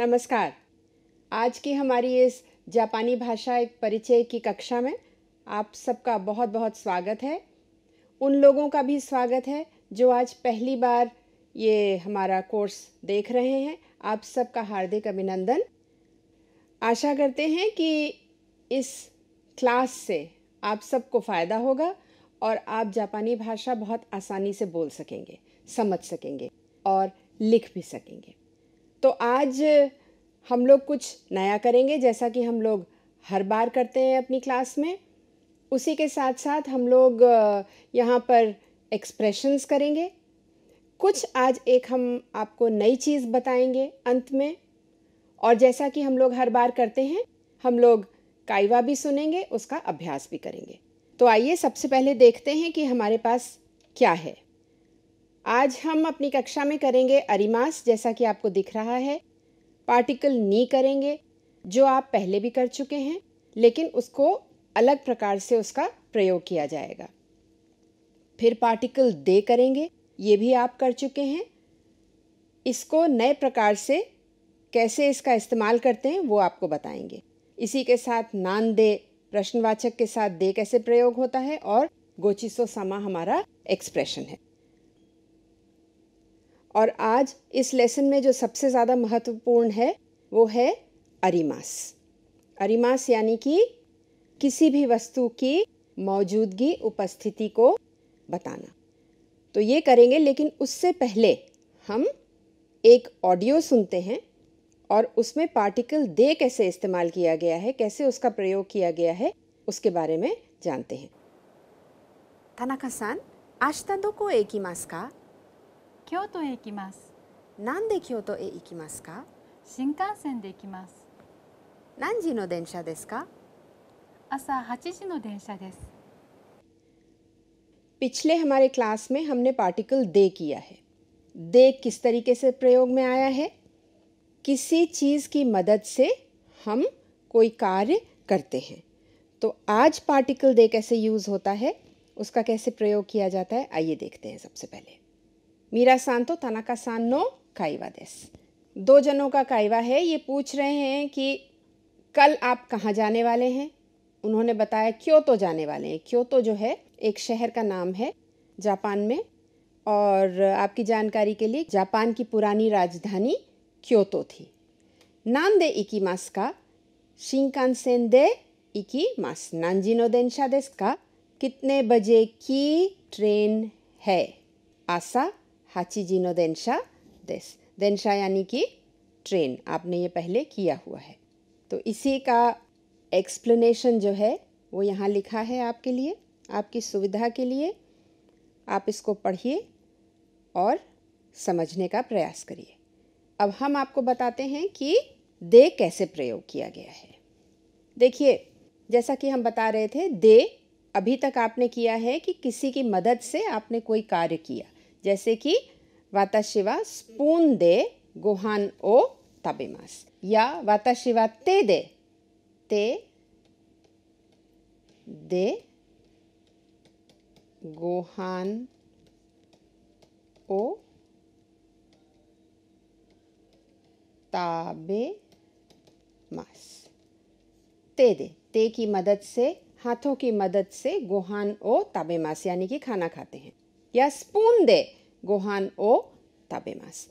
नमस्कार आज की हमारी इस जापानी भाषा एक परिचय की कक्षा में आप सबका बहुत बहुत स्वागत है उन लोगों का भी स्वागत है जो आज पहली बार ये हमारा कोर्स देख रहे हैं आप सबका हार्दिक अभिनंदन आशा करते हैं कि इस क्लास से आप सबको फ़ायदा होगा और आप जापानी भाषा बहुत आसानी से बोल सकेंगे समझ सकेंगे और लिख भी सकेंगे तो आज हम लोग कुछ नया करेंगे जैसा कि हम लोग हर बार करते हैं अपनी क्लास में उसी के साथ साथ हम लोग यहाँ पर एक्सप्रेशंस करेंगे कुछ आज एक हम आपको नई चीज़ बताएंगे अंत में और जैसा कि हम लोग हर बार करते हैं हम लोग कायवा भी सुनेंगे उसका अभ्यास भी करेंगे तो आइए सबसे पहले देखते हैं कि हमारे पास क्या है आज हम अपनी कक्षा में करेंगे अरिमास जैसा कि आपको दिख रहा है पार्टिकल नी करेंगे जो आप पहले भी कर चुके हैं लेकिन उसको अलग प्रकार से उसका प्रयोग किया जाएगा फिर पार्टिकल दे करेंगे ये भी आप कर चुके हैं इसको नए प्रकार से कैसे इसका इस्तेमाल करते हैं वो आपको बताएंगे इसी के साथ नान दे प्रश्नवाचक के साथ दे कैसे प्रयोग होता है और गोचिसो समा हमारा एक्सप्रेशन है और आज इस लेसन में जो सबसे ज़्यादा महत्वपूर्ण है वो है अरिमास अरिमास यानी कि किसी भी वस्तु की मौजूदगी उपस्थिति को बताना तो ये करेंगे लेकिन उससे पहले हम एक ऑडियो सुनते हैं और उसमें पार्टिकल दे कैसे इस्तेमाल किया गया है कैसे उसका प्रयोग किया गया है उसके बारे में जानते हैं आज तक एक ही मास का 京都へ行きます。なんで京都へ行きますか新幹線で行きます。何時の電車ですか朝8時の電車です。पिछले हमारे क्लास में हमने पार्टिकल दे किया है दे किस तरीके से प्रयोग में आया है किसी चीज़ की मदद से हम कोई कार्य करते हैं तो आज पार्टिकल दे कैसे यूज़ होता है उसका कैसे प्रयोग किया जाता है आइए देखते हैं सबसे पहले मीरा सान तो तनाका सान नो काइवा देस दो जनों का काइवा है ये पूछ रहे हैं कि कल आप कहाँ जाने वाले हैं उन्होंने बताया क्यों तो जाने वाले हैं क्यों तो जो है एक शहर का नाम है जापान में और आपकी जानकारी के लिए जापान की पुरानी राजधानी क्योतो थी नान दे इकी मास का शिंकानसेन दे इकी मास नानजिनो देंशा देस का कितने बजे की ट्रेन है आशा हाचीजिनो देंशा देस देंशा यानी कि ट्रेन आपने ये पहले किया हुआ है तो इसी का एक्सप्लेनेशन जो है वो यहाँ लिखा है आपके लिए आपकी सुविधा के लिए आप इसको पढ़िए और समझने का प्रयास करिए अब हम आपको बताते हैं कि दे कैसे प्रयोग किया गया है देखिए जैसा कि हम बता रहे थे दे अभी तक आपने किया है कि किसी की मदद से आपने कोई कार्य किया जैसे कि वाताशिवा स्पून दे गोहान ओ ताबेमास या वाताशिवा ते दे ते दे गोहान ओ ताबे मास ते दे ते की मदद से हाथों की मदद से गोहान ओ ताबे मास यानी कि खाना खाते हैं या स्पून दे गोहान ओ ताबेमास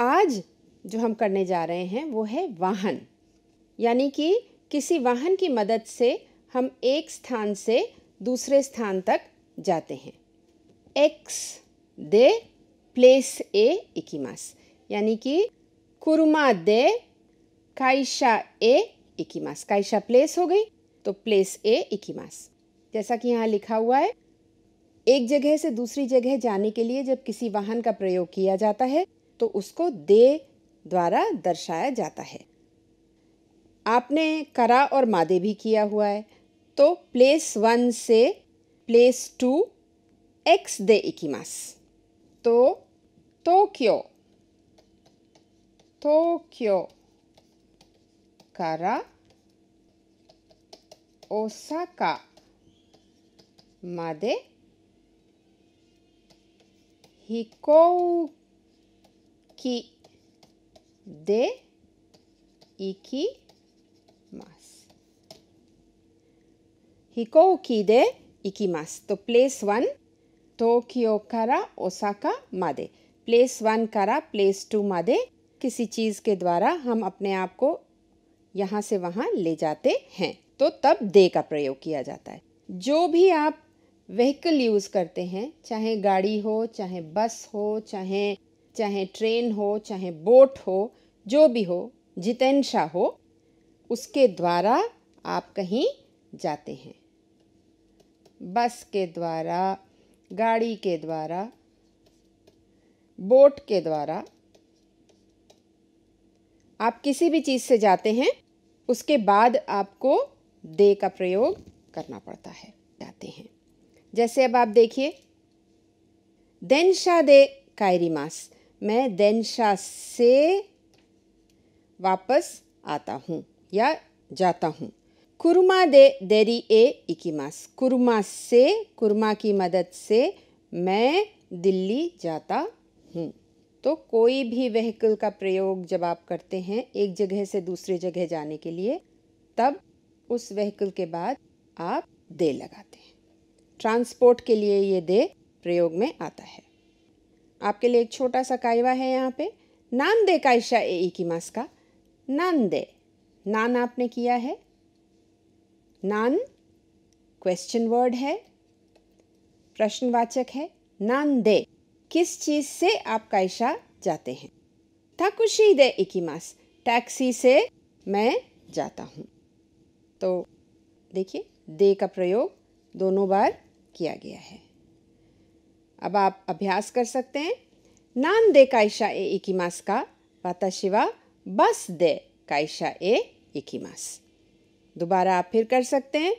आज जो हम करने जा रहे हैं वो है वाहन यानी कि किसी वाहन की मदद से हम एक स्थान से दूसरे स्थान तक जाते हैं एक्स दे प्लेस ए इकीमास यानी कि कुरुमा दे काइशा ए इकीमास काइशा प्लेस हो गई तो प्लेस ए इकीमास जैसा कि यहाँ लिखा हुआ है एक जगह से दूसरी जगह जाने के लिए जब किसी वाहन का प्रयोग किया जाता है तो उसको दे द्वारा दर्शाया जाता है आपने करा और मादे भी किया हुआ है तो प्लेस वन से प्लेस टू एक्स दे इकीमास तो टोक्यो टोक्यो करा ओसाका मादे Hikouki de ikimasu. Hikouki de ikimasu. तो place one टोक्यो करा ओसाका मादे प्लेस वन करा प्लेस टू मादे किसी चीज़ के द्वारा हम अपने आप को यहाँ से वहाँ ले जाते हैं तो तब दे का प्रयोग किया जाता है जो भी आप व्हीकल यूज़ करते हैं चाहे गाड़ी हो चाहे बस हो चाहे चाहे ट्रेन हो चाहे बोट हो जो भी हो जितेंशा हो उसके द्वारा आप कहीं जाते हैं बस के द्वारा गाड़ी के द्वारा बोट के द्वारा आप किसी भी चीज़ से जाते हैं उसके बाद आपको दे का प्रयोग करना पड़ता है जाते हैं जैसे अब आप देखिए दैनशा दे दे मास मैं देनशा से वापस आता हूँ या जाता हूँ कुरमा दे देरी ए इकीमास कुरमा से कुरमा की मदद से मैं दिल्ली जाता हूँ तो कोई भी व्हीकल का प्रयोग जब आप करते हैं एक जगह से दूसरे जगह जाने के लिए तब उस व्हीकल के बाद आप दे लगाते हैं ट्रांसपोर्ट के लिए ये दे प्रयोग में आता है आपके लिए एक छोटा सा कायवा है यहाँ पे नान दे कायशा ए की मास का नान दे नान आपने किया है नान क्वेश्चन वर्ड है प्रश्नवाचक है नान दे किस चीज़ से आप कायशा जाते हैं थाकुशी दे मास टैक्सी से मैं जाता हूँ तो देखिए दे का प्रयोग दोनों बार किया गया है अब आप अभ्यास कर सकते हैं नान दे काइशा ए मास का वाता शिवा बस दे काइशा ए मास दोबारा आप फिर कर सकते हैं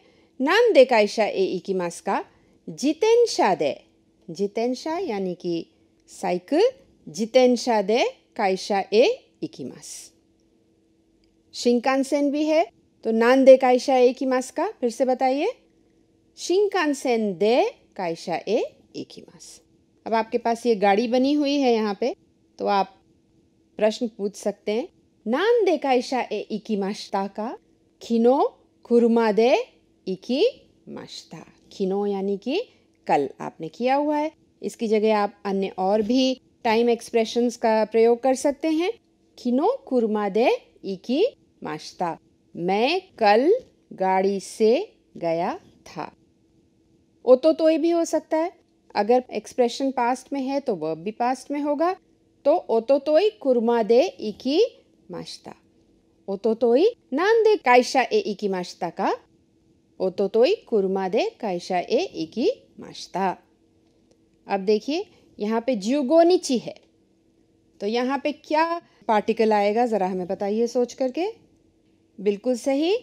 नान दे काइशा ए मास का जितेंशा दे जितेंशा यानी कि साइकिल जितेंशा दे काइशा ए इकिमास शिंकानसेन भी है तो नान दे काइशा ए मास का फिर से बताइए शिंकानसेन दे कायशा ए इकिमास अब आपके पास ये गाड़ी बनी हुई है यहाँ पे तो आप प्रश्न पूछ सकते हैं नान दे कायशा ए माश्ता का खिनो खुरमा दे इकी माश्ता खिनो यानी कि कल आपने किया हुआ है इसकी जगह आप अन्य और भी टाइम एक्सप्रेशंस का प्रयोग कर सकते हैं खिनो खुरमा दे इकी माश्ता मैं कल गाड़ी से गया था ओ तो तोई भी हो सकता है अगर एक्सप्रेशन पास्ट में है तो वर्ब भी पास्ट में होगा तो ओ तो तोई कुरमा दे इकी माश्ता ओ तो तोई नान दे काइशा ए इकी माश्ता का ओ तो तोई कुरमा दे काइशा ए इकी माश्ता अब देखिए यहाँ पे ज्यूगोनिची है तो यहाँ पे क्या पार्टिकल आएगा ज़रा हमें बताइए सोच करके बिल्कुल सही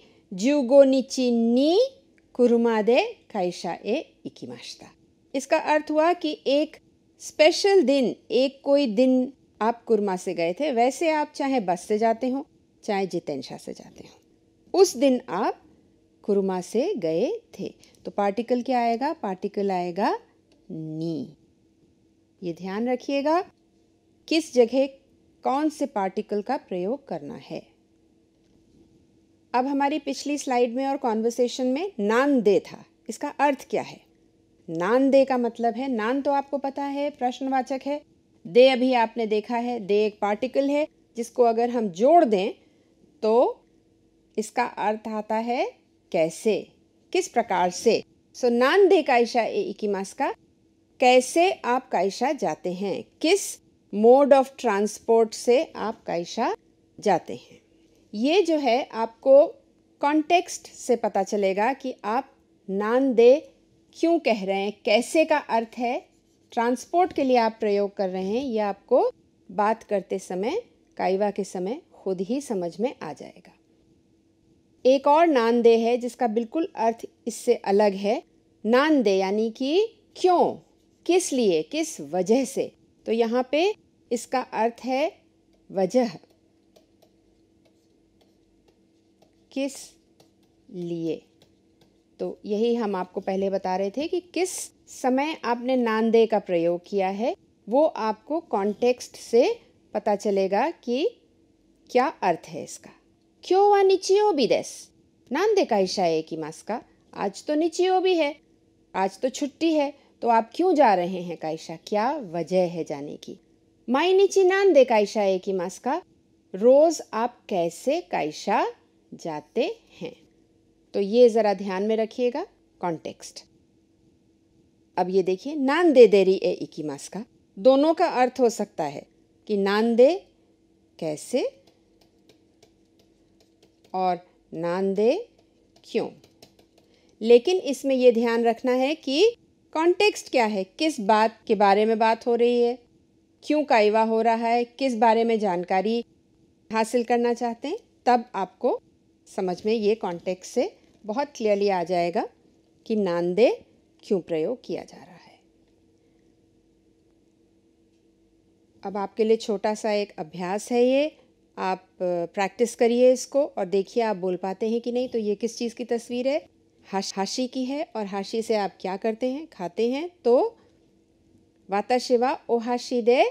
ज्यूगोनिची नी कुरुमादे कैशा ए इकिमाश्ता इसका अर्थ हुआ कि एक स्पेशल दिन एक कोई दिन आप कुरमा से गए थे वैसे आप चाहे बस से जाते हो चाहे जितेंशा से जाते हो उस दिन आप कुरमा से गए थे तो पार्टिकल क्या आएगा पार्टिकल आएगा नी ये ध्यान रखिएगा किस जगह कौन से पार्टिकल का प्रयोग करना है अब हमारी पिछली स्लाइड में और कॉन्वर्सेशन में नान दे था इसका अर्थ क्या है नान दे का मतलब है नान तो आपको पता है प्रश्नवाचक है दे अभी आपने देखा है दे एक पार्टिकल है जिसको अगर हम जोड़ दें तो इसका अर्थ आता है कैसे किस प्रकार से सो so, नान दे कायशा ए मास का कैसे आप कायशा जाते हैं किस मोड ऑफ ट्रांसपोर्ट से आप कायशा जाते हैं ये जो है आपको कॉन्टेक्स्ट से पता चलेगा कि आप नान दे क्यों कह रहे हैं कैसे का अर्थ है ट्रांसपोर्ट के लिए आप प्रयोग कर रहे हैं यह आपको बात करते समय काइवा के समय खुद ही समझ में आ जाएगा एक और नानदे है जिसका बिल्कुल अर्थ इससे अलग है नानदे यानी कि क्यों किस लिए किस वजह से तो यहाँ पे इसका अर्थ है वजह किस लिए तो यही हम आपको पहले बता रहे थे कि किस समय आपने नांदे का प्रयोग किया है वो आपको कॉन्टेक्स्ट से पता चलेगा कि क्या अर्थ है इसका क्यों वा निचियो भी देस नांदे का है की मास का आज तो निचियो भी है आज तो छुट्टी है तो आप क्यों जा रहे हैं काइशा क्या वजह है जाने की माई नान दे काइशा एक ही मास का रोज आप कैसे काइशा जाते हैं तो ये ज़रा ध्यान में रखिएगा कॉन्टेक्स्ट अब ये देखिए नान दे देरी ए मास का दोनों का अर्थ हो सकता है कि नान दे कैसे और नान दे क्यों लेकिन इसमें ये ध्यान रखना है कि कॉन्टेक्स्ट क्या है किस बात के बारे में बात हो रही है क्यों काइवा हो रहा है किस बारे में जानकारी हासिल करना चाहते हैं तब आपको समझ में ये कॉन्टेक्स्ट से बहुत क्लियरली आ जाएगा कि नांदे क्यों प्रयोग किया जा रहा है अब आपके लिए छोटा सा एक अभ्यास है ये आप प्रैक्टिस करिए इसको और देखिए आप बोल पाते हैं कि नहीं तो ये किस चीज़ की तस्वीर है हाश हाशी की है और हाशी से आप क्या करते हैं खाते हैं तो वाता शिवा ओ हाशी दे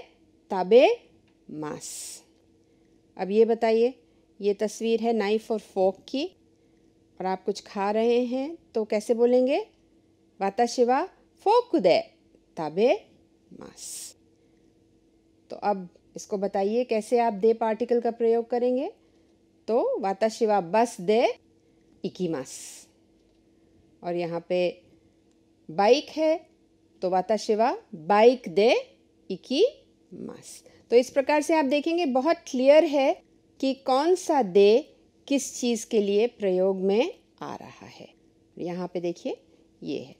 ताबे मास अब ये बताइए ये तस्वीर है नाइफ़ और फोक की और आप कुछ खा रहे हैं तो कैसे बोलेंगे वाता शिवा फोक दे ताबे मास तो अब इसको बताइए कैसे आप दे पार्टिकल का प्रयोग करेंगे तो वाता शिवा बस दे इकी मास और यहाँ पे बाइक है तो वाता शिवा बाइक दे इकी मास तो इस प्रकार से आप देखेंगे बहुत क्लियर है कि कौन सा दे किस चीज़ के लिए प्रयोग में आ रहा है यहाँ पे देखिए ये है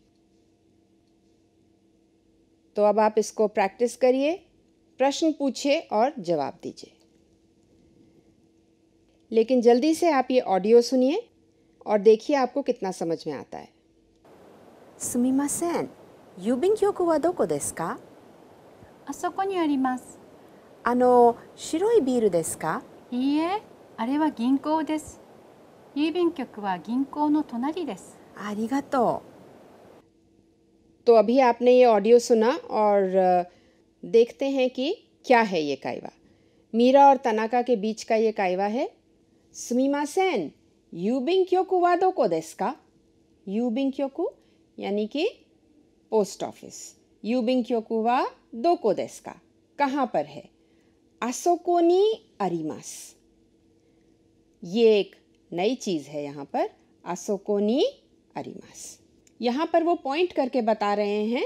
तो अब आप इसको प्रैक्टिस करिए प्रश्न पूछिए और जवाब दीजिए लेकिन जल्दी से आप ये ऑडियो सुनिए और देखिए आपको कितना समझ में आता है सुमिमा का いいえ、あれは銀行です。郵便局は銀行の隣です。ありがとう。तो अभी आपने ये ऑडियो सुना और देखते हैं कि क्या है ये कायवा मीरा और तनाका के बीच का ये कायवा है सुमीमा सेन यूबिंग क्योंकु वादो को देस का क्यों कु यानी कि पोस्ट ऑफिस यूबिंग क्योंकु वा दो को देस का कहाँ पर है अरिमास ये एक नई चीज़ है यहाँ पर आसोकोनी अरिमास यहाँ पर वो पॉइंट करके बता रहे हैं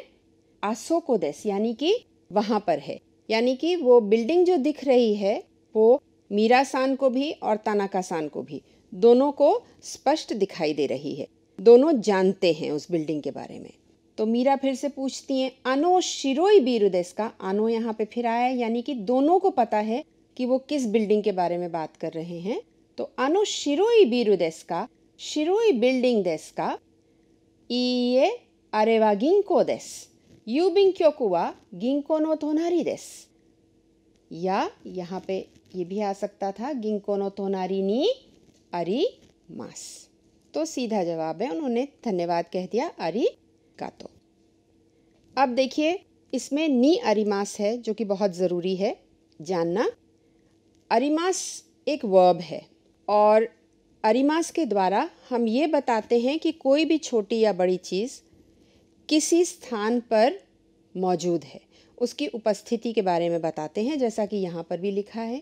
आसोकोदेस यानी कि वहाँ पर है यानी कि वो बिल्डिंग जो दिख रही है वो मीरासान को भी और तानाकासान को भी दोनों को स्पष्ट दिखाई दे रही है दोनों जानते हैं उस बिल्डिंग के बारे में तो मीरा फिर से पूछती हैं अनो शिरोई बीरू का अनो यहाँ पे फिर आया यानी कि दोनों को पता है कि वो किस बिल्डिंग के बारे में बात कर रहे हैं तो अनो शिरोई बीरू का शिरोई बिल्डिंग देश का ये अरे वा गिंको यू बिंग क्यों कुआ गिंको नो थोनारी देश या यहाँ पे ये भी आ सकता था गिंको नो थोनारी नी अरी मास तो सीधा जवाब है उन्होंने धन्यवाद कह दिया अरी तो अब देखिए इसमें नी अरिमास है जो कि बहुत ज़रूरी है जानना अरिमास एक वर्ब है और अरिमास के द्वारा हम ये बताते हैं कि कोई भी छोटी या बड़ी चीज़ किसी स्थान पर मौजूद है उसकी उपस्थिति के बारे में बताते हैं जैसा कि यहाँ पर भी लिखा है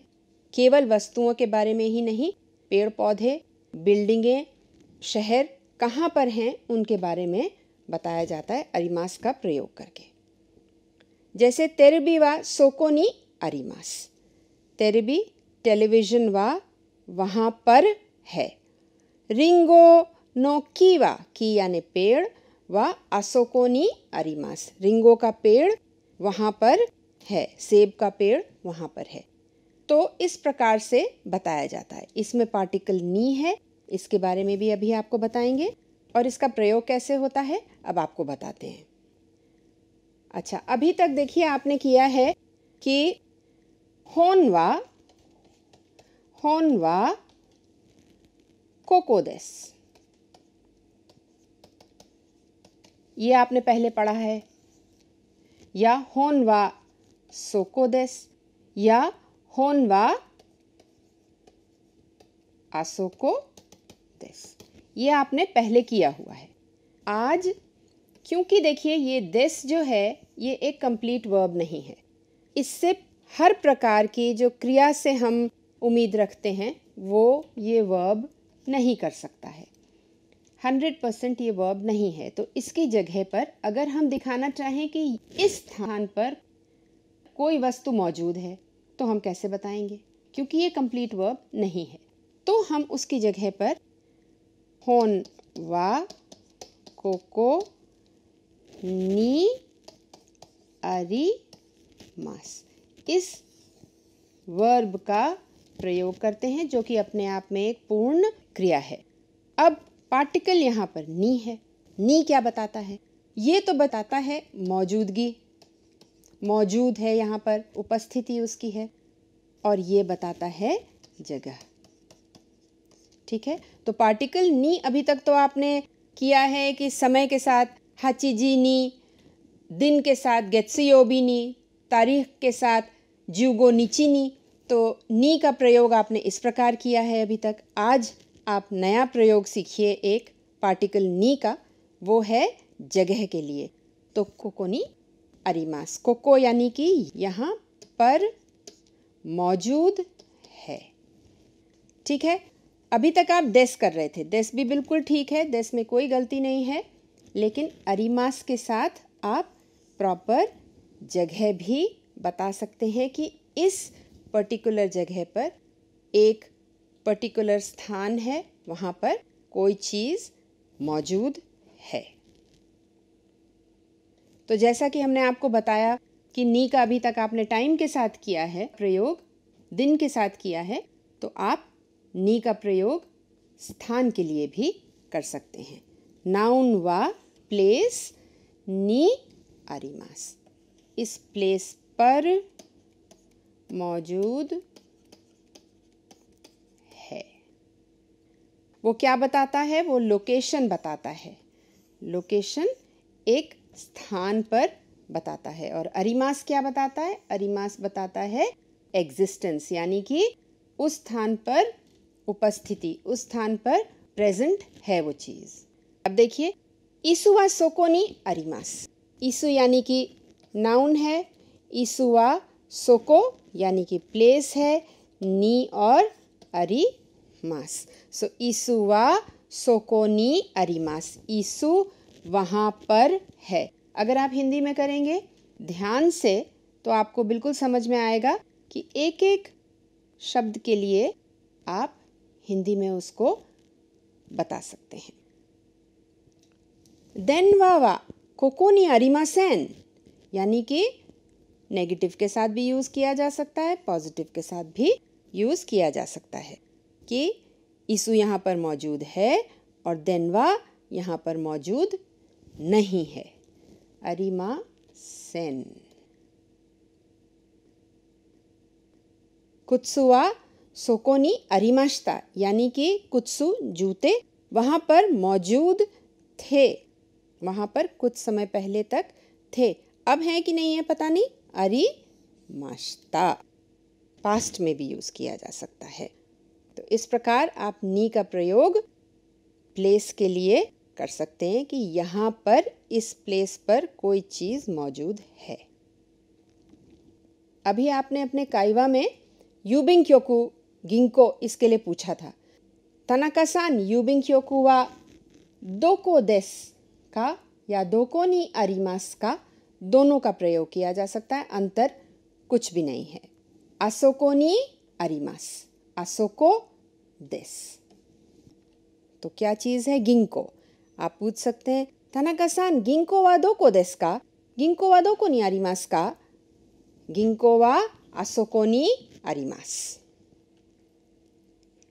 केवल वस्तुओं के बारे में ही नहीं पेड़ पौधे बिल्डिंगें शहर कहाँ पर हैं उनके बारे में बताया जाता है अरिमास का प्रयोग करके जैसे तेरबी व सोकोनी अरिमास तेरबी टेलीविज़न व वहाँ पर है रिंगो नो व की यानी पेड़ व असोकोनी अरिमास रिंगो का पेड़ वहाँ पर है सेब का पेड़ वहाँ पर है तो इस प्रकार से बताया जाता है इसमें पार्टिकल नी है इसके बारे में भी अभी आपको बताएंगे और इसका प्रयोग कैसे होता है अब आपको बताते हैं अच्छा अभी तक देखिए आपने किया है कि होनवा होनवा कोकोदेस ये आपने पहले पढ़ा है या होनवा सोकोदेस या होनवा आसोको देस ये आपने पहले किया हुआ है आज क्योंकि देखिए ये दिस जो है ये एक कंप्लीट वर्ब नहीं है इससे हर प्रकार की जो क्रिया से हम उम्मीद रखते हैं वो ये वर्ब नहीं कर सकता है हंड्रेड परसेंट ये वर्ब नहीं है तो इसकी जगह पर अगर हम दिखाना चाहें कि इस स्थान पर कोई वस्तु मौजूद है तो हम कैसे बताएंगे क्योंकि ये कंप्लीट वर्ब नहीं है तो हम उसकी जगह पर नी इस वर्ब का प्रयोग करते हैं जो कि अपने आप में एक पूर्ण क्रिया है अब पार्टिकल यहाँ पर नी है नी क्या बताता है ये तो बताता है मौजूदगी मौजूद है यहाँ पर उपस्थिति उसकी है और ये बताता है जगह ठीक है तो पार्टिकल नी अभी तक तो आपने किया है कि समय के साथ जी नी दिन के साथ गेत्सियोबी नी तारीख के साथ जूगो नीची नी तो नी का प्रयोग आपने इस प्रकार किया है अभी तक आज आप नया प्रयोग सीखिए एक पार्टिकल नी का वो है जगह के लिए तो कोकोनी अरिमास कोको यानी कि यहाँ पर मौजूद है ठीक है अभी तक आप देश कर रहे थे देश भी बिल्कुल ठीक है देश में कोई गलती नहीं है लेकिन अरिमास के साथ आप प्रॉपर जगह भी बता सकते हैं कि इस पर्टिकुलर जगह पर एक पर्टिकुलर स्थान है वहाँ पर कोई चीज़ मौजूद है तो जैसा कि हमने आपको बताया कि नी का अभी तक आपने टाइम के साथ किया है प्रयोग दिन के साथ किया है तो आप नी का प्रयोग स्थान के लिए भी कर सकते हैं नाउन व प्लेस नी अरिमास इस प्लेस पर मौजूद है वो क्या बताता है वो लोकेशन बताता है लोकेशन एक स्थान पर बताता है और अरिमास क्या बताता है अरिमास बताता है एग्जिस्टेंस यानी कि उस स्थान पर उपस्थिति उस स्थान पर प्रेजेंट है वो चीज़ अब देखिए ईसुआ सोकोनी अरिमास ईसु यानी कि नाउन है ईसुआ सोको यानी कि प्लेस है नी और अरी मास सो ईसुआ सोकोनी अरिमास ईसु वहाँ पर है अगर आप हिंदी में करेंगे ध्यान से तो आपको बिल्कुल समझ में आएगा कि एक एक शब्द के लिए आप हिंदी में उसको बता सकते हैं देन वावा कोकोनी अरिमा सेन यानी कि नेगेटिव के साथ भी यूज़ किया जा सकता है पॉजिटिव के साथ भी यूज़ किया जा सकता है कि ईसु यहाँ पर मौजूद है और देनवा यहाँ पर मौजूद नहीं है अरिमा सेन कुत्सुआ सोकोनी अरिमाश्ता यानी कि कुत्सु जूते वहाँ पर मौजूद थे वहाँ पर कुछ समय पहले तक थे अब हैं कि नहीं है पता नहीं अरी माश्ता पास्ट में भी यूज़ किया जा सकता है तो इस प्रकार आप नी का प्रयोग प्लेस के लिए कर सकते हैं कि यहाँ पर इस प्लेस पर कोई चीज़ मौजूद है अभी आपने अपने काइवा में यूबिंग क्योंकू गिंको इसके लिए पूछा था सान यूबिंग क्योकुआ दोको देस का या दोको नी अरिमास का दोनों का प्रयोग किया जा सकता है अंतर कुछ भी नहीं है असोकोनी अरिमास असोको देस तो क्या चीज़ है गिंको आप पूछ सकते हैं सान गिंको वा दोको देस का गिंको वा दोको नी अरिमास का गिंको वा असोकोनी अरिमास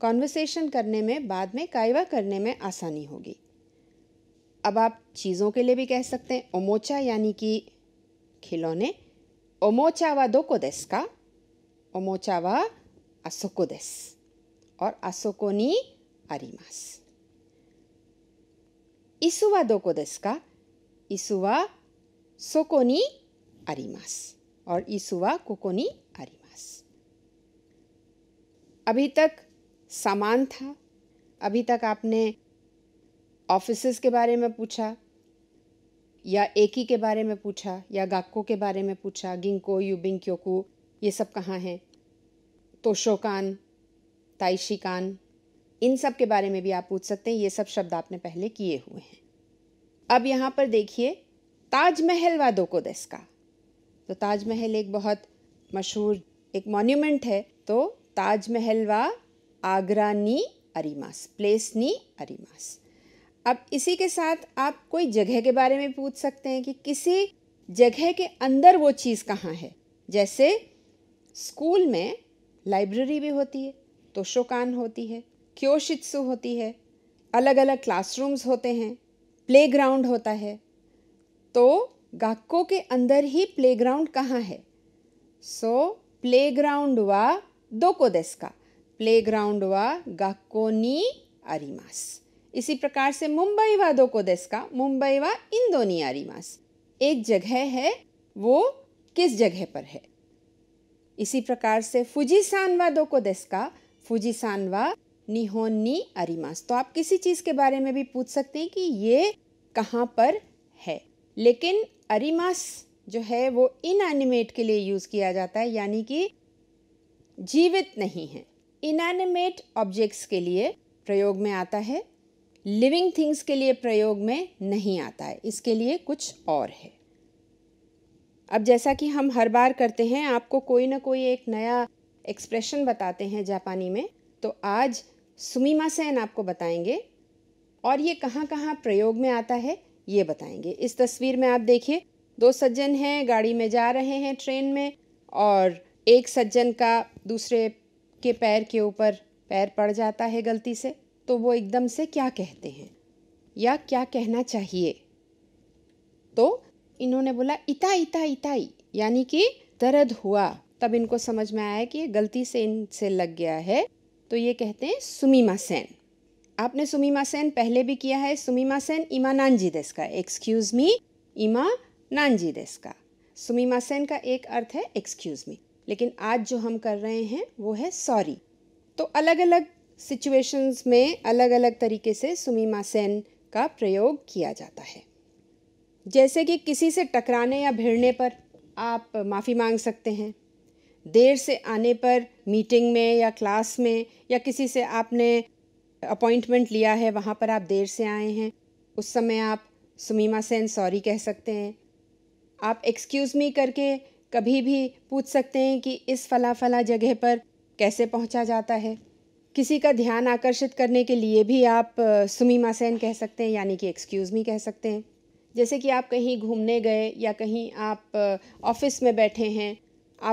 कॉन्वर्सेशन करने में बाद में कायवा करने में आसानी होगी अब आप चीज़ों के लिए भी कह सकते हैं ओमोचा यानी कि खिलौने ओमोचा वा को देस का ओमोचा वा असोको देस और असोकोनी अरिमास इसुवा दो को देस का इसुवा सोकोनी अरिमास और इसुवा कोकोनी अरिमास अभी तक सामान था अभी तक आपने ऑफिस के बारे में पूछा या एकी के बारे में पूछा या गाको के बारे में पूछा गिंको यूबिंग क्योकू ये सब कहाँ हैं तोशोकान ताइशिकान इन सब के बारे में भी आप पूछ सकते हैं ये सब शब्द आपने पहले किए हुए हैं अब यहाँ पर देखिए ताजमहल व दोको दस का तो ताजमहल एक बहुत मशहूर एक मॉन्यूमेंट है तो ताजमहल व आगरा नी अरिमास प्लेस नी अरिमास अब इसी के साथ आप कोई जगह के बारे में पूछ सकते हैं कि किसी जगह के अंदर वो चीज़ कहाँ है जैसे स्कूल में लाइब्रेरी भी होती है तो शोकान होती है क्योशित्सु होती है अलग अलग क्लासरूम्स होते हैं प्लेग्राउंड होता है तो गाको के अंदर ही प्लेग्राउंड कहाँ है सो प्लेग्राउंड वा दोको का प्लेग्राउंड व गक्कोनी अरिमास इसी प्रकार से मुंबई व को देश का मुंबई व इंदोनी अरिमास एक जगह है वो किस जगह पर है इसी प्रकार से फुजीसान व को देश का फुजीसान व निहोनी अरिमास तो आप किसी चीज़ के बारे में भी पूछ सकते हैं कि ये कहाँ पर है लेकिन अरिमास जो है वो इनएनिमेट के लिए यूज़ किया जाता है यानी कि जीवित नहीं है इनएनिमेट ऑब्जेक्ट्स के लिए प्रयोग में आता है लिविंग थिंग्स के लिए प्रयोग में नहीं आता है इसके लिए कुछ और है अब जैसा कि हम हर बार करते हैं आपको कोई ना कोई एक नया एक्सप्रेशन बताते हैं जापानी में तो आज सुमीमा सेन आपको बताएंगे और ये कहाँ कहाँ प्रयोग में आता है ये बताएंगे इस तस्वीर में आप देखिए दो सज्जन हैं गाड़ी में जा रहे हैं ट्रेन में और एक सज्जन का दूसरे के पैर के ऊपर पैर पड़ जाता है गलती से तो वो एकदम से क्या कहते हैं या क्या कहना चाहिए तो इन्होंने बोला इता इता इताई यानी कि दर्द हुआ तब इनको समझ में आया कि ये गलती से इनसे लग गया है तो ये कहते हैं सुमीमा सेन आपने सुमीमा सेन पहले भी किया है सुमीमा सेन इमा नानजी देश का एक्सक्यूज़ मी इमा नानजी देश का सुमीमा सेन का एक अर्थ है एक्सक्यूज़ मी लेकिन आज जो हम कर रहे हैं वो है सॉरी तो अलग अलग सिचुएशंस में अलग अलग तरीके से सुमीमा सेन का प्रयोग किया जाता है जैसे कि किसी से टकराने या भिड़ने पर आप माफ़ी मांग सकते हैं देर से आने पर मीटिंग में या क्लास में या किसी से आपने अपॉइंटमेंट लिया है वहाँ पर आप देर से आए हैं उस समय आप सुमीमा सेन सॉरी कह सकते हैं आप एक्सक्यूज़ मी करके कभी भी पूछ सकते हैं कि इस फला फला जगह पर कैसे पहुंचा जाता है किसी का ध्यान आकर्षित करने के लिए भी आप सुमीमा सैन कह सकते हैं यानी कि एक्सक्यूज़ मी कह सकते हैं जैसे कि आप कहीं घूमने गए या कहीं आप ऑफिस में बैठे हैं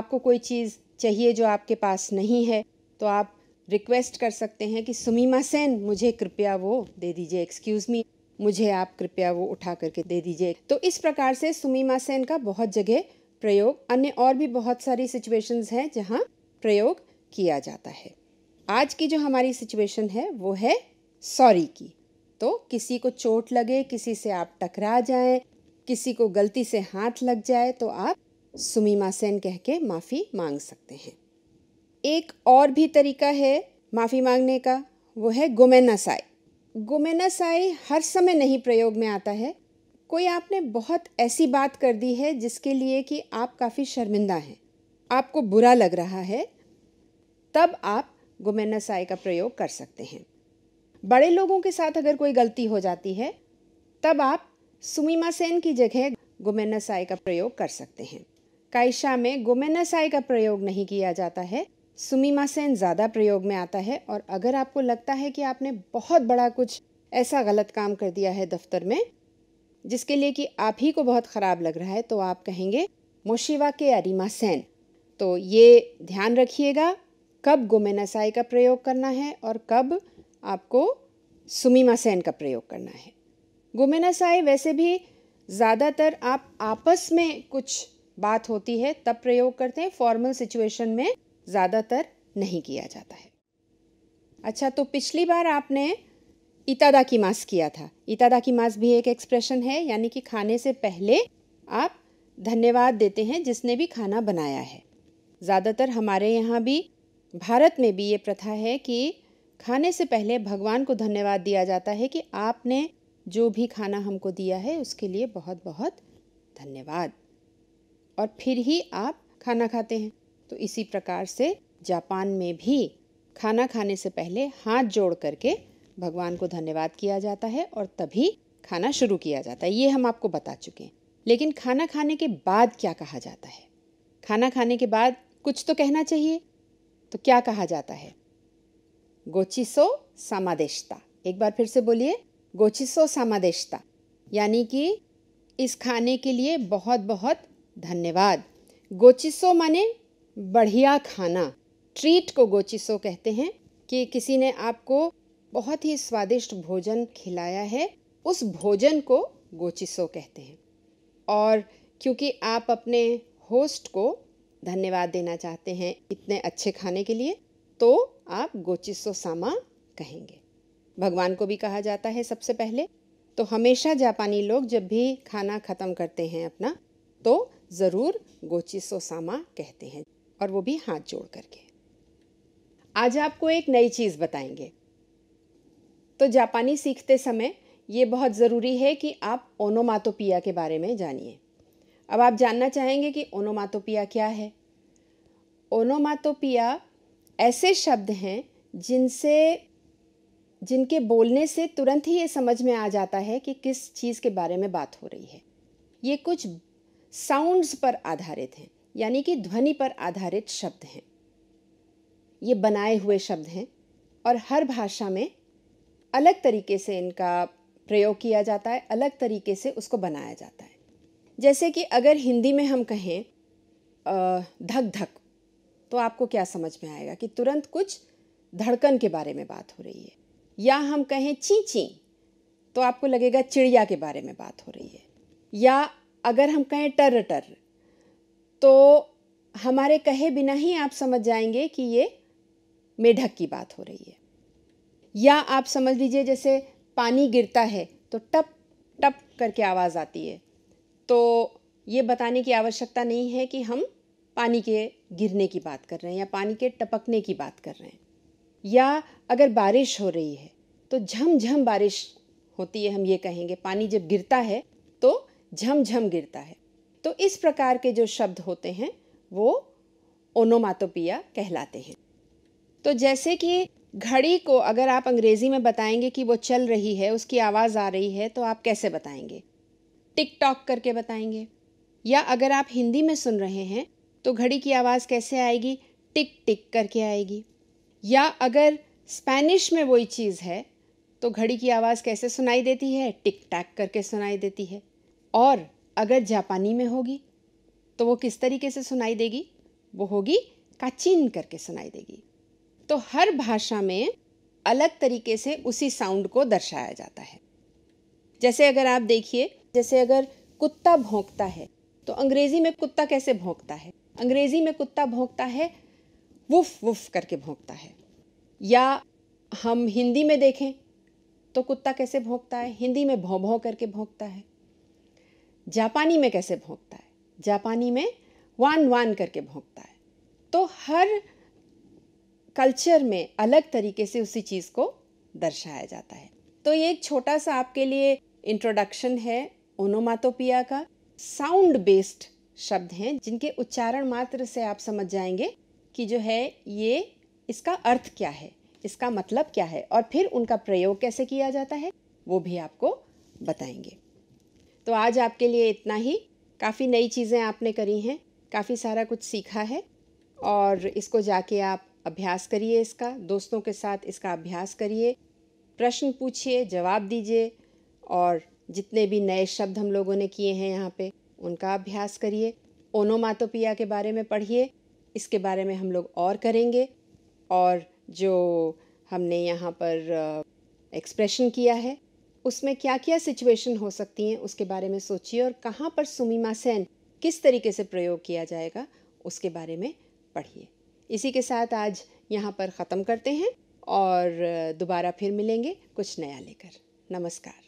आपको कोई चीज़ चाहिए जो आपके पास नहीं है तो आप रिक्वेस्ट कर सकते हैं कि सुमीमा सेन मुझे कृपया वो दे दीजिए एक्सक्यूज़ मी मुझे आप कृपया वो उठा करके दे दीजिए तो इस प्रकार से सुमीमा सैन का बहुत जगह प्रयोग अन्य और भी बहुत सारी सिचुएशंस हैं जहाँ प्रयोग किया जाता है आज की जो हमारी सिचुएशन है वो है सॉरी की तो किसी को चोट लगे किसी से आप टकरा जाएं किसी को गलती से हाथ लग जाए तो आप सुमीमा सेन कह के माफ़ी मांग सकते हैं एक और भी तरीका है माफ़ी मांगने का वो है गुमेनासाई गुमेनासाई हर समय नहीं प्रयोग में आता है कोई आपने बहुत ऐसी बात कर दी है जिसके लिए कि आप काफ़ी शर्मिंदा हैं आपको बुरा लग रहा है तब आप गुमेनसाई का प्रयोग कर सकते हैं बड़े लोगों के साथ अगर कोई गलती हो जाती है तब आप सुमीमा सेन की जगह गुमेनसाई का प्रयोग कर सकते हैं काइशा में गुमेनसाई का प्रयोग नहीं किया जाता है सुमीमा सेन ज़्यादा प्रयोग में आता है और अगर आपको लगता है कि आपने बहुत बड़ा कुछ ऐसा गलत काम कर दिया है दफ्तर में जिसके लिए कि आप ही को बहुत ख़राब लग रहा है तो आप कहेंगे मोशिवा के अरिमा सैन तो ये ध्यान रखिएगा कब गोमेनासाई का प्रयोग करना है और कब आपको सुमीमा सैन का प्रयोग करना है गोमेनासाई वैसे भी ज़्यादातर आप आपस में कुछ बात होती है तब प्रयोग करते हैं फॉर्मल सिचुएशन में ज़्यादातर नहीं किया जाता है अच्छा तो पिछली बार आपने इतादा की मास किया था इतादा की मास भी एक एक्सप्रेशन है यानी कि खाने से पहले आप धन्यवाद देते हैं जिसने भी खाना बनाया है ज़्यादातर हमारे यहाँ भी भारत में भी ये प्रथा है कि खाने से पहले भगवान को धन्यवाद दिया जाता है कि आपने जो भी खाना हमको दिया है उसके लिए बहुत बहुत धन्यवाद और फिर ही आप खाना खाते हैं तो इसी प्रकार से जापान में भी खाना खाने से पहले हाथ जोड़ करके भगवान को धन्यवाद किया जाता है और तभी खाना शुरू किया जाता है ये हम आपको बता चुके हैं लेकिन खाना खाने के बाद क्या कहा जाता है खाना खाने के बाद कुछ तो कहना चाहिए तो क्या कहा जाता है गोचिसो सामादेशता एक बार फिर से बोलिए गोचिसो सामादेशता यानी कि इस खाने के लिए बहुत बहुत धन्यवाद गोचिसो माने बढ़िया खाना ट्रीट को गोचिसो कहते हैं कि किसी ने आपको बहुत ही स्वादिष्ट भोजन खिलाया है उस भोजन को गोचिसो कहते हैं और क्योंकि आप अपने होस्ट को धन्यवाद देना चाहते हैं इतने अच्छे खाने के लिए तो आप गोचिसो सामा कहेंगे भगवान को भी कहा जाता है सबसे पहले तो हमेशा जापानी लोग जब भी खाना ख़त्म करते हैं अपना तो ज़रूर गोचिसो सामा कहते हैं और वो भी हाथ जोड़ करके आज आपको एक नई चीज़ बताएंगे तो जापानी सीखते समय ये बहुत ज़रूरी है कि आप ओनोमातोपिया के बारे में जानिए अब आप जानना चाहेंगे कि ओनोमातोपिया क्या है ओनोमातोपिया ऐसे शब्द हैं जिनसे जिनके बोलने से तुरंत ही ये समझ में आ जाता है कि किस चीज़ के बारे में बात हो रही है ये कुछ साउंड्स पर आधारित हैं यानी कि ध्वनि पर आधारित शब्द हैं ये बनाए हुए शब्द हैं और हर भाषा में अलग तरीके से इनका प्रयोग किया जाता है अलग तरीके से उसको बनाया जाता है जैसे कि अगर हिंदी में हम कहें धक धक तो आपको क्या समझ में आएगा कि तुरंत कुछ धड़कन के बारे में बात हो रही है या हम कहें ची ची तो आपको लगेगा चिड़िया के बारे में बात हो रही है या अगर हम कहें टर टर तो हमारे कहे बिना ही आप समझ जाएंगे कि ये मेढक की बात हो रही है या आप समझ लीजिए जैसे पानी गिरता है तो टप टप करके आवाज़ आती है तो ये बताने की आवश्यकता नहीं है कि हम पानी के गिरने की बात कर रहे हैं या पानी के टपकने की बात कर रहे हैं या अगर बारिश हो रही है तो झमझम बारिश होती है हम ये कहेंगे पानी जब गिरता है तो झमझम गिरता है तो इस प्रकार के जो शब्द होते हैं वो ओनोमातोपिया कहलाते हैं तो जैसे कि घड़ी को अगर आप अंग्रेज़ी में बताएंगे कि वो चल रही है उसकी आवाज़ आ रही है तो आप कैसे बताएंगे टिक टॉक करके बताएंगे या अगर आप हिंदी में सुन रहे हैं तो घड़ी की आवाज़ कैसे आएगी टिक टिक करके आएगी या अगर स्पेनिश में वही चीज़ है तो घड़ी की आवाज़ कैसे सुनाई देती है टिक टैक करके सुनाई देती है और अगर जापानी में होगी तो वो किस तरीके से सुनाई देगी वो होगी काचिन करके सुनाई देगी तो हर भाषा में अलग तरीके से उसी साउंड को दर्शाया जाता है जैसे अगर आप देखिए जैसे अगर कुत्ता भोंकता है तो अंग्रेज़ी में कुत्ता कैसे भोंकता है अंग्रेज़ी में कुत्ता भोंकता है वुफ वुफ करके भोंकता है या हम हिंदी में देखें तो कुत्ता कैसे भोंकता है हिंदी में भौ भौ करके भोंकता है जापानी में कैसे भोंकता है जापानी में वान वान करके भोंकता है तो हर कल्चर में अलग तरीके से उसी चीज़ को दर्शाया जाता है तो ये एक छोटा सा आपके लिए इंट्रोडक्शन है ओनोमाटोपिया का साउंड बेस्ड शब्द हैं जिनके उच्चारण मात्र से आप समझ जाएंगे कि जो है ये इसका अर्थ क्या है इसका मतलब क्या है और फिर उनका प्रयोग कैसे किया जाता है वो भी आपको बताएंगे तो आज आपके लिए इतना ही काफ़ी नई चीज़ें आपने करी हैं काफ़ी सारा कुछ सीखा है और इसको जाके आप अभ्यास करिए इसका दोस्तों के साथ इसका अभ्यास करिए प्रश्न पूछिए जवाब दीजिए और जितने भी नए शब्द हम लोगों ने किए हैं यहाँ पे उनका अभ्यास करिए ओनोमातोपिया के बारे में पढ़िए इसके बारे में हम लोग और करेंगे और जो हमने यहाँ पर एक्सप्रेशन किया है उसमें क्या क्या सिचुएशन हो सकती हैं उसके बारे में सोचिए और कहाँ पर सुमीमा सेन किस तरीके से प्रयोग किया जाएगा उसके बारे में पढ़िए इसी के साथ आज यहाँ पर ख़त्म करते हैं और दोबारा फिर मिलेंगे कुछ नया लेकर नमस्कार